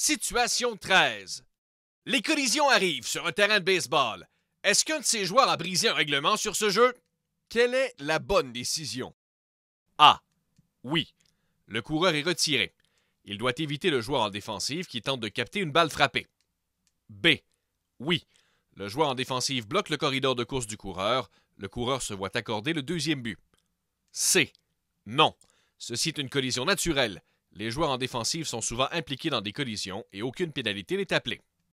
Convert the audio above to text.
Situation 13. Les collisions arrivent sur un terrain de baseball. Est-ce qu'un de ces joueurs a brisé un règlement sur ce jeu? Quelle est la bonne décision? A. Oui. Le coureur est retiré. Il doit éviter le joueur en défensive qui tente de capter une balle frappée. B. Oui. Le joueur en défensive bloque le corridor de course du coureur. Le coureur se voit accorder le deuxième but. C. Non. Ceci est une collision naturelle. Les joueurs en défensive sont souvent impliqués dans des collisions et aucune pénalité n'est appelée.